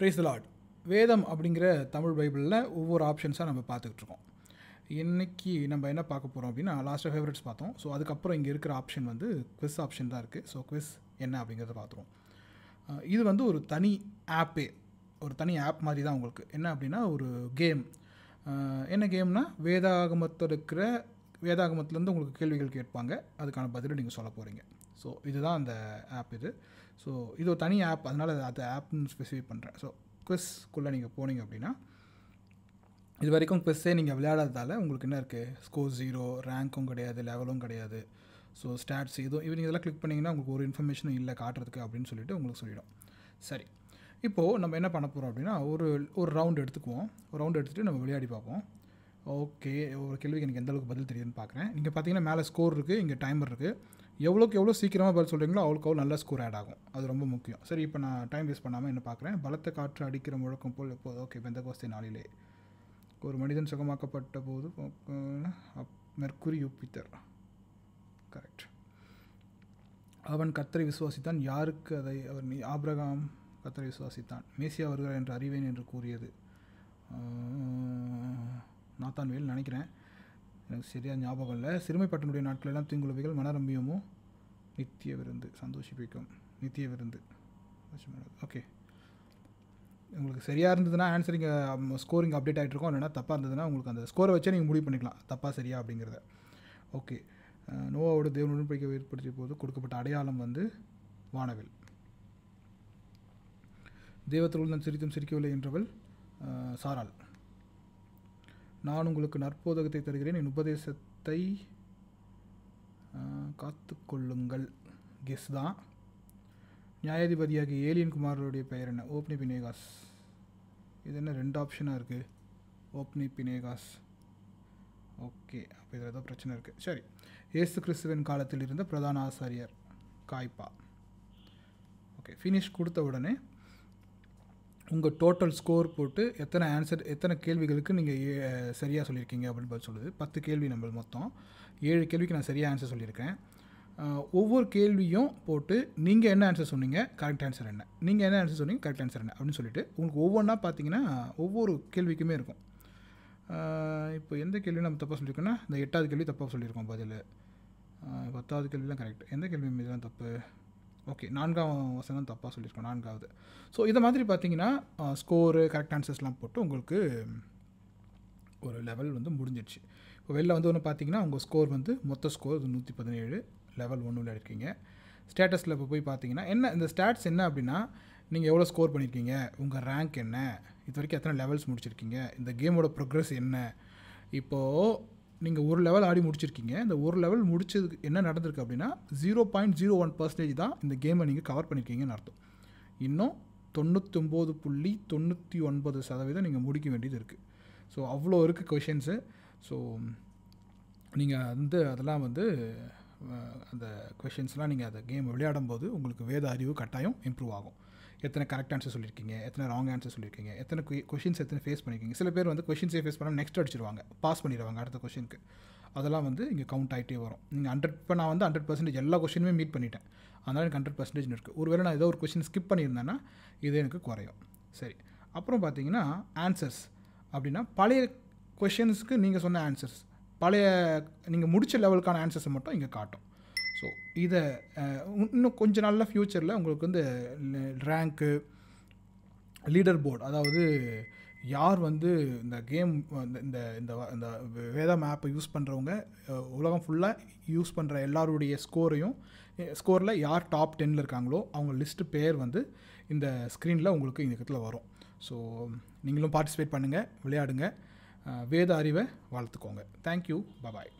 price lot வேதம் அப்படிங்கிற தமிழ் பைபிளில் ஒவ்வொரு ஆப்ஷன்ஸாக நம்ம பார்த்துக்கிட்டு இருக்கோம் இன்றைக்கி நம்ம என்ன பார்க்க போகிறோம் அப்படின்னா லாஸ்ட்டாக ஃபேவரட்ஸ் பார்த்தோம் ஸோ அதுக்கப்புறம் இங்கே இருக்கிற ஆப்ஷன் வந்து குவிஸ் ஆப்ஷன் தான் இருக்குது ஸோ குவிஸ் என்ன அப்படிங்கிறத பார்த்துருவோம் இது வந்து ஒரு தனி ஆப்பே ஒரு தனி ஆப் மாதிரி தான் உங்களுக்கு என்ன அப்படின்னா ஒரு கேம் என்ன கேம்னா வேதாகமத்தில் இருக்கிற வேதாகமத்துலேருந்து உங்களுக்கு கேள்விகள் கேட்பாங்க அதுக்கான பதிலை நீங்கள் சொல்ல போகிறீங்க ஸோ இதுதான் அந்த ஆப் இது ஸோ இது ஒரு தனி ஆப் அதனால் அது ஆப்னு ஸ்பெசிஃபை பண்ணுறேன் ஸோ குவிஸ்க்குள்ளே நீங்கள் போனீங்க அப்படின்னா இது வரைக்கும் குவிஸ்ஸே நீங்கள் விளையாடாததால் உங்களுக்கு என்ன இருக்குது ஸ்கோர் ஜீரோ ரேங்க்கும் கிடையாது லெவலும் கிடையாது ஸோ ஸ்டாட்ஸ் இதுவும் இவங்க இதெல்லாம் கிளிக் பண்ணிங்கன்னா உங்களுக்கு ஒரு இன்ஃபர்மேஷனும் இல்லை காட்டுறதுக்கு அப்படின்னு சொல்லிட்டு உங்களுக்கு சொல்லிடும் சரி இப்போது நம்ம என்ன பண்ண போகிறோம் அப்படின்னா ஒரு ஒரு ரவுண்ட் எடுத்துக்குவோம் ஒரு ரவுண்ட் எடுத்துகிட்டு நம்ம விளையாடி பார்ப்போம் ஓகே ஒரு கேள்விக்கு எனக்கு எந்த அளவுக்கு பதில் தெரியுதுன்னு பார்க்குறேன் இங்கே பார்த்தீங்கன்னா மேலே ஸ்கோர் இருக்குது இங்கே டைமர் இருக்குது எவ்வளோக்கு எவ்வளோ சீக்கிரமாக பதில் சொல்கிறீங்களோ அவ்வளோக்கு அவ்வளோ நல்ல ஸ்கோர் ஆட் ஆகும் அது ரொம்ப முக்கியம் சரி இப்போ நான் டைம் வேஸ்ட் பண்ணாமல் என்ன பார்க்குறேன் பலத்த காற்று அடிக்கிற முழக்கம் போல் எப்போது ஓகே பெந்த கோஸ்தி நாளிலே ஒரு மனிதன் சுகமாக்கப்பட்ட போது மெர்குரி யூப்பித்தர் கரெக்ட் அவன் கத்தரை விசுவாசித்தான் யாருக்கு அதை அவர் ஆப்ரகாம் கத்தரை விசுவாசித்தான் மேசியா வருகிறார் என்று அறிவேன் என்று கூறியது நாத்தான் வேல் நினைக்கிறேன் எனக்கு சரியாக ஞாபகம் இல்லை சிறுமைப்பட்டனுடைய நாட்களெல்லாம் தீங்குளவிகள் மனரம்பியமும் நித்திய விருந்து சந்தோஷிப்பிக்கும் நித்திய விருந்து ஓகே உங்களுக்கு சரியாக இருந்ததுன்னா ஆன்சரிங் ஸ்கோரிங் um, அப்டேட் ஆகிட்டு இருக்கும் என்னென்னா தப்பாக இருந்ததுன்னா உங்களுக்கு அந்த ஸ்கோரை வச்சே நீங்கள் முடிவு பண்ணிக்கலாம் தப்பாக சரியா அப்படிங்கிறத ஓகே நோவாவோட தேவ உடன்படிக்கை ஏற்படுத்திய போது கொடுக்கப்பட்ட அடையாளம் வந்து வானவில் தெய்வத்தோடு நான் சிரித்தும் சிரிக்கவில்லை என்றவள் சாராள் நான் உங்களுக்கு நற்போதகத்தை தருகிறேன் என் உபதேசத்தை காத்து கொள்ளுங்கள் கெஸ் தான் நியாயாதிபதியாகிய ஏலியன் குமாரோடைய பெயர் என்ன ஓப்னி பினேகாஸ் இது என்ன ரெண்டு ஆப்ஷனாக இருக்குது ஓப்னி பினேகாஸ் ஓகே அப்போ இதில் ஏதோ பிரச்சனை இருக்குது சரி ஏசு கிறிஸ்துவின் காலத்தில் இருந்த பிரதான ஆசாரியர் காய்ப்பா ஓகே ஃபினிஷ் கொடுத்த உடனே உங்கள் டோட்டல் ஸ்கோர் போட்டு எத்தனை ஆன்சர் எத்தனை கேள்விகளுக்கு நீங்கள் சரியாக சொல்லியிருக்கீங்க அப்படின்னு பதில் சொல்லுது பத்து கேள்வி நம்ம மொத்தம் ஏழு கேள்விக்கு நான் சரியாக ஆன்சர் சொல்லியிருக்கேன் ஒவ்வொரு கேள்வியும் போட்டு நீங்கள் என்ன ஆன்சர் சொன்னீங்க கரெக்ட் ஆன்சர் என்ன நீங்கள் என்ன ஆன்சர் சொன்னீங்க கரெக்ட் ஆன்சர் என்ன அப்படின்னு சொல்லிட்டு உங்களுக்கு ஒவ்வொன்றா பார்த்தீங்கன்னா ஒவ்வொரு கேள்விக்குமே இருக்கும் இப்போ எந்த கேள்வி நம்ம தப்பாக சொல்லியிருக்கோன்னா இந்த எட்டாவது கேள்வி தப்பாக சொல்லியிருக்கோம் பதில் பத்தாவது கேள்விலாம் கரெக்ட் எந்த கேள்வி இதெல்லாம் தப்பு ஓகே நான்காவது வசனம் தப்பாக சொல்லியிருக்கோம் நான்காவது ஸோ இதை மாதிரி பார்த்தீங்கன்னா ஸ்கோரு கரெக்ட் ஆன்சர்ஸ்லாம் போட்டு உங்களுக்கு ஒரு லெவல் வந்து முடிஞ்சிடுச்சு இப்போ வெளில வந்து ஒன்று பார்த்தீங்கன்னா உங்கள் ஸ்கோர் வந்து மொத்த ஸ்கோர் நூற்றி பதினேழு லெவல் ஒன்று இருக்கீங்க ஸ்டேட்டஸில் இப்போ போய் பார்த்தீங்கன்னா என்ன இந்த ஸ்டாட்ஸ் என்ன அப்படின்னா நீங்கள் எவ்வளோ ஸ்கோர் பண்ணியிருக்கீங்க உங்கள் ரேங்க் என்ன இது வரைக்கும் எத்தனை லெவல்ஸ் முடிச்சிருக்கீங்க இந்த கேமோட ப்ரோக்ரஸ் என்ன இப்போது நீங்கள் ஒரு லெவல் ஆடி முடிச்சிருக்கீங்க இந்த ஒரு லெவல் முடிச்சதுக்கு என்ன நடந்திருக்கு அப்படின்னா zero point zero one percentage தான் இந்த கேமை நீங்கள் கவர் பண்ணியிருக்கீங்கன்னு அர்த்தம் இன்னும் தொண்ணூத்தொம்பது புள்ளி தொண்ணூற்றி ஒன்பது சதவீதம் நீங்கள் முடிக்க வேண்டியது இருக்குது ஸோ அவ்வளோ இருக்குது கொஷின்ஸு ஸோ நீங்கள் வந்து அதெல்லாம் வந்து அந்த கொஷின்ஸ்லாம் நீங்கள் அந்த கேம் விளையாடும் போது உங்களுக்கு வேத அறிவு கட்டாயம் இம்ப்ரூவ் ஆகும் எத்தனை கரெக்ட் ஆன்சர் சொல்லியிருக்கீங்க எத்தனை ராங் ஆன்சர் சொல்லியிருக்கீங்க எத்தனை கொஷின்ஸ் எத்தனை ஃபேஸ் பண்ணியிருக்கீங்க சில பேர் வந்து கொஷின்ஸே ஃபேஸ் பண்ணால் நெக்ஸ்ட் அடிச்சிருவாங்க பாஸ் பண்ணிடுவாங்க அடுத்த கொஷினுக்கு அதெல்லாம் வந்து இங்கே கவுண்ட் ஆகிட்டே வரும் நீங்கள் ஹண்ட்ரட் இப்போ நான் வந்து ஹண்ட்ரட் பர்சன்டேஜ் எல்லா கொஷினுமே மீட் பண்ணிட்டேன் அதனால் எனக்கு ஹண்ட்ரட் பர்சன்டேஜ் இருக்குது ஒருவேளை நான் ஏதோ ஒரு கொஷின் ஸ்கிப் பண்ணியிருந்தேன்னா இது எனக்கு குறையும் சரி அப்புறம் பார்த்தீங்கன்னா ஆன்சர்ஸ் அப்படின்னா பழைய கொஷின்ஸுக்கு நீங்கள் சொன்ன ஆன்சர்ஸ் பழைய நீங்கள் முடித்த லெவலுக்கான ஆன்சர்ஸை மட்டும் இங்கே காட்டும் ஸோ இதை இன்னும் கொஞ்ச நாளில் ஃப்யூச்சரில் உங்களுக்கு வந்து ரேங்க்கு லீடர் போர்டு அதாவது யார் வந்து இந்த கேம் இந்த இந்த இந்த வேதம் ஆப்பை யூஸ் பண்ணுறவங்க உலகம் ஃபுல்லாக யூஸ் பண்ணுற எல்லாருடைய ஸ்கோரையும் ஸ்கோரில் யார் டாப் டென்னில் இருக்காங்களோ அவங்க லிஸ்ட்டு பேர் வந்து இந்த ஸ்க்ரீனில் உங்களுக்கு இந்த இடத்துல வரும் ஸோ நீங்களும் பார்ட்டிசிபேட் பண்ணுங்கள் விளையாடுங்க வேத அறிவை வளர்த்துக்கோங்க தேங்க்யூ பபாய்